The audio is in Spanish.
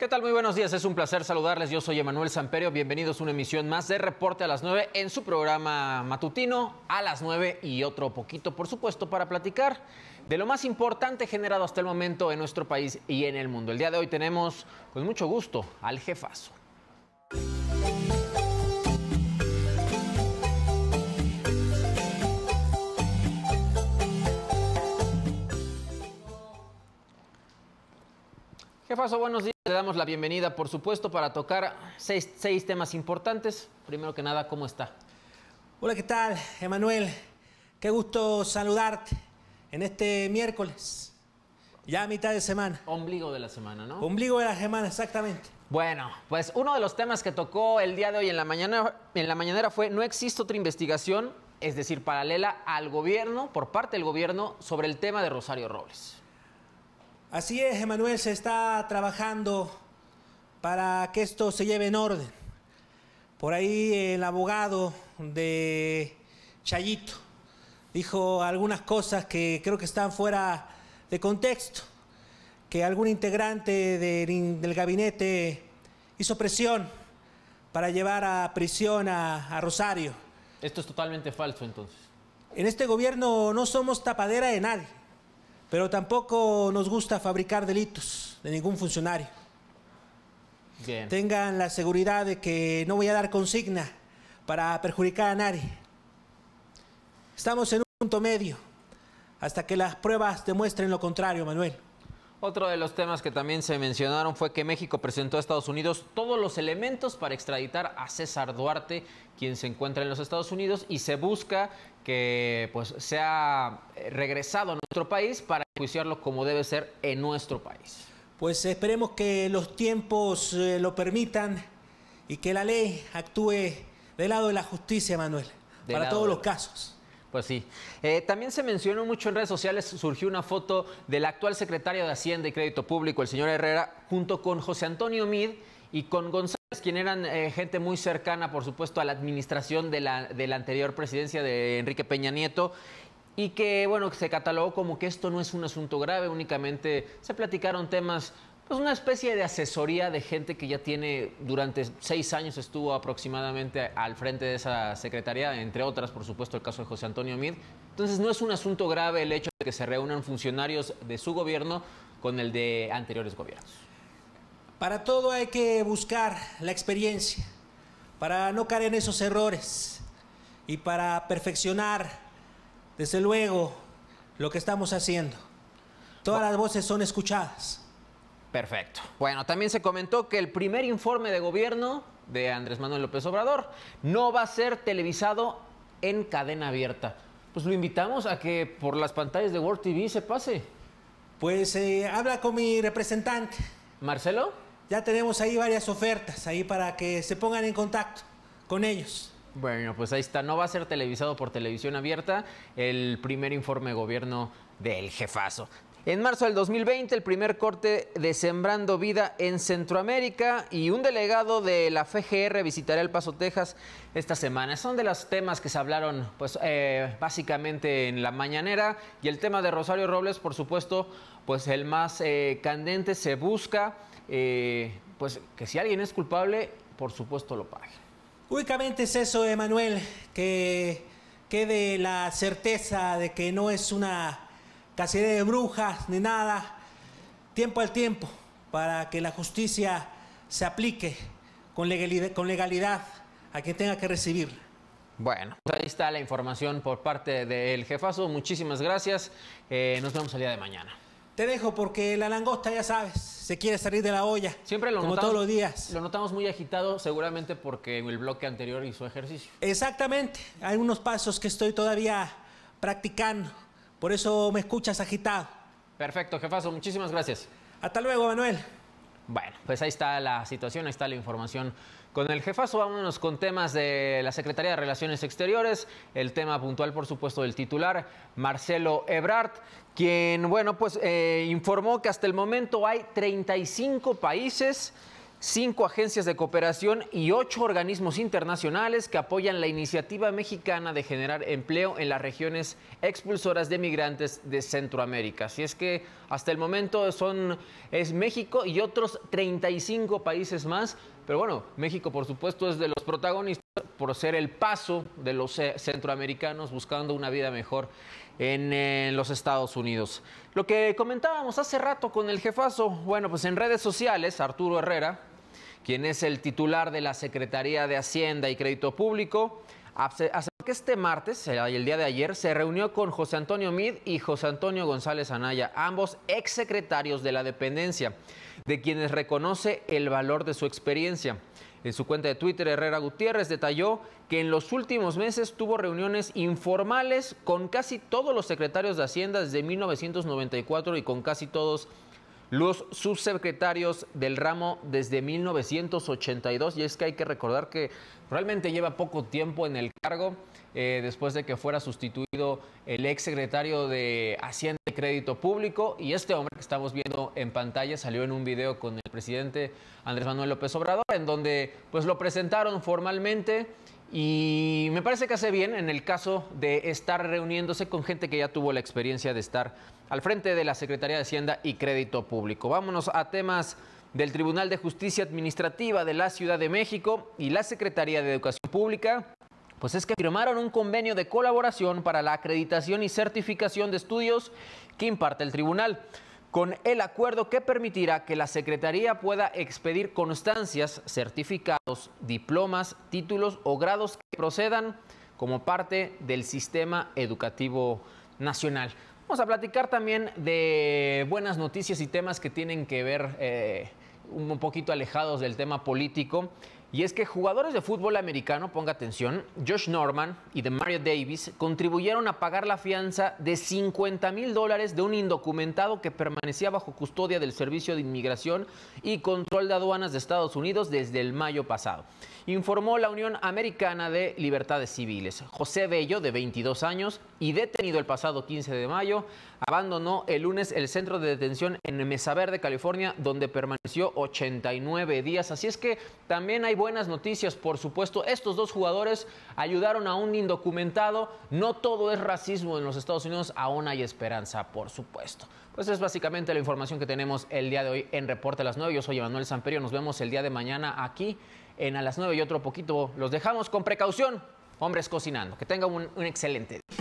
¿Qué tal? Muy buenos días, es un placer saludarles. Yo soy Emanuel Samperio, bienvenidos a una emisión más de Reporte a las 9 en su programa matutino a las 9 y otro poquito, por supuesto, para platicar de lo más importante generado hasta el momento en nuestro país y en el mundo. El día de hoy tenemos con pues, mucho gusto al jefazo. paso? buenos días. Le damos la bienvenida, por supuesto, para tocar seis, temas importantes. Primero que nada, ¿cómo está? Hola, ¿qué tal, Emanuel? Qué gusto saludarte en este miércoles, ya a mitad de semana. Ombligo de la semana, ¿no? Ombligo de la semana, exactamente. Bueno, pues uno de los temas que tocó el día de hoy en la mañana en la mañanera fue no existe otra investigación, es decir, paralela al gobierno por parte del gobierno sobre el tema de Rosario Robles. Así es, Emanuel, se está trabajando para que esto se lleve en orden. Por ahí el abogado de Chayito dijo algunas cosas que creo que están fuera de contexto, que algún integrante del, gabinete hizo presión para llevar a prisión a Rosario. Esto es totalmente falso entonces. En este gobierno no somos tapadera de nadie. Pero tampoco nos gusta fabricar delitos de ningún funcionario. Tengan la seguridad de que no voy a dar consigna para perjudicar a nadie. Estamos en un punto medio hasta que las pruebas demuestren lo contrario, Manuel. Otro de los temas que también se mencionaron fue que México presentó a Estados Unidos todos los elementos para extraditar a César Duarte, quien se encuentra en los Estados Unidos, y se busca que pues, sea regresado a nuestro país para juiciarlo como debe ser en nuestro país. Pues esperemos que los tiempos eh, lo permitan y que la ley actúe del lado de la justicia, Manuel, para todos los casos. Pues sí. Eh, también se mencionó mucho en redes sociales, surgió una foto del actual secretario de Hacienda y Crédito Público, el señor Herrera, junto con José Antonio Mid y con González, quien eran eh, gente muy cercana, por supuesto, a la administración de la, de la anterior presidencia de Enrique Peña Nieto y que, bueno, se catalogó como que esto no es un asunto grave, únicamente se platicaron temas es pues una especie de asesoría de gente que ya tiene, durante seis años estuvo aproximadamente al frente de esa secretaría, entre otras, por supuesto, el caso de José Antonio Mid. Entonces no es un asunto grave el hecho de que se reúnan funcionarios de su gobierno con el de anteriores gobiernos. Para todo hay que buscar la experiencia, para no caer en esos errores y para perfeccionar, desde luego, lo que estamos haciendo. Todas las voces son escuchadas. Perfecto. Bueno, también se comentó que el primer informe de gobierno de Andrés Manuel López Obrador no va a ser televisado en cadena abierta. Pues lo invitamos a que por las pantallas de World TV se pase. Pues eh, habla con mi representante. ¿Marcelo? Ya tenemos ahí varias ofertas ahí para que se pongan en contacto con ellos. Bueno, pues ahí está. No va a ser televisado por televisión abierta el primer informe de gobierno del jefazo. En marzo del 2020, el primer corte de Sembrando Vida en Centroamérica y un delegado de la FGR visitará El Paso, Texas esta semana. Son de los temas que se hablaron, pues, eh, básicamente en la mañanera. Y el tema de Rosario Robles, por supuesto, pues el más eh, candente. Se busca, eh, pues, que si alguien es culpable, por supuesto lo pague. Únicamente es eso, Emanuel, que quede la certeza de que no es una casi de brujas, ni nada. Tiempo al tiempo para que la justicia se aplique con legalidad, a quien tenga que recibir. Bueno, pues ahí está la información por parte del jefazo. Muchísimas gracias. Eh, nos vemos el día de mañana. Te dejo porque la langosta, ya sabes, se quiere salir de la olla. Siempre lo como notamos. todos los días. Lo notamos muy agitado, seguramente porque el bloque anterior hizo ejercicio. Exactamente. Hay unos pasos que estoy todavía practicando. Por eso me escuchas agitado. Perfecto, jefazo. Muchísimas gracias. Hasta luego, Manuel. Bueno, pues ahí está la situación, ahí está la información con el jefazo. Vámonos con temas de la Secretaría de Relaciones Exteriores, el tema puntual, por supuesto, del titular, Marcelo Ebrard, quien, bueno, pues eh, informó que hasta el momento hay 35 países cinco agencias de cooperación y ocho organismos internacionales que apoyan la iniciativa mexicana de generar empleo en las regiones expulsoras de migrantes de Centroamérica. Así es que hasta el momento son es México y otros 35 países más, pero bueno, México por supuesto es de los protagonistas por ser el paso de los eh, centroamericanos buscando una vida mejor en, los Estados Unidos. Lo que comentábamos hace rato con el jefazo, bueno, pues en redes sociales, Arturo Herrera, quien es el titular de la Secretaría de Hacienda y Crédito Público, hace que este martes, eh, el día de ayer, se reunió con José Antonio Mid y José Antonio González Anaya, ambos exsecretarios de la dependencia, de quienes reconoce el valor de su experiencia. En su cuenta de Twitter, Herrera Gutiérrez detalló que en los últimos meses tuvo reuniones informales con casi todos los secretarios de Hacienda desde 1994 y con casi todos los subsecretarios del ramo desde 1982. Y es que hay que recordar que realmente lleva poco tiempo en el cargo, eh, después de que fuera sustituido el exsecretario de Hacienda y Crédito Público. Y este hombre que estamos viendo en pantalla salió en un video con el presidente Andrés Manuel López Obrador, en donde pues lo presentaron formalmente y me parece que hace bien en el caso de estar reuniéndose con gente que ya tuvo la experiencia de estar al frente de la Secretaría de Hacienda y Crédito Público. Vámonos a temas del Tribunal de Justicia Administrativa de la Ciudad de México y la Secretaría de Educación Pública. Pues es que firmaron un convenio de colaboración para la acreditación y certificación de estudios que imparte el tribunal con el acuerdo que permitirá que la Secretaría pueda expedir constancias, certificados, diplomas, títulos o grados que procedan como parte del sistema educativo nacional. Vamos a platicar también de buenas noticias y temas que tienen que ver eh, un poquito alejados del tema político. Y es que jugadores de fútbol americano, ponga atención, Josh Norman y de Mario Davis contribuyeron a pagar la fianza de 50 mil dólares de un indocumentado que permanecía bajo custodia del Servicio de Inmigración y Control de Aduanas de Estados Unidos desde el mayo pasado. Informó la Unión Americana de Libertades Civiles. José Bello, de 22 años y detenido el pasado 15 de mayo, abandonó el lunes el centro de detención en Mesa Verde, California, donde permaneció 89 días. Así es que también hay buenas noticias, por supuesto. Estos dos jugadores ayudaron a un indocumentado. No todo es racismo en los Estados Unidos, aún hay esperanza, por supuesto. Pues es básicamente la información que tenemos el día de hoy en Reporte a las 9. Yo soy Emanuel Samperio, nos vemos el día de mañana aquí en A las 9 y otro poquito. Los dejamos con precaución, hombres cocinando. Que tengan un, un excelente día.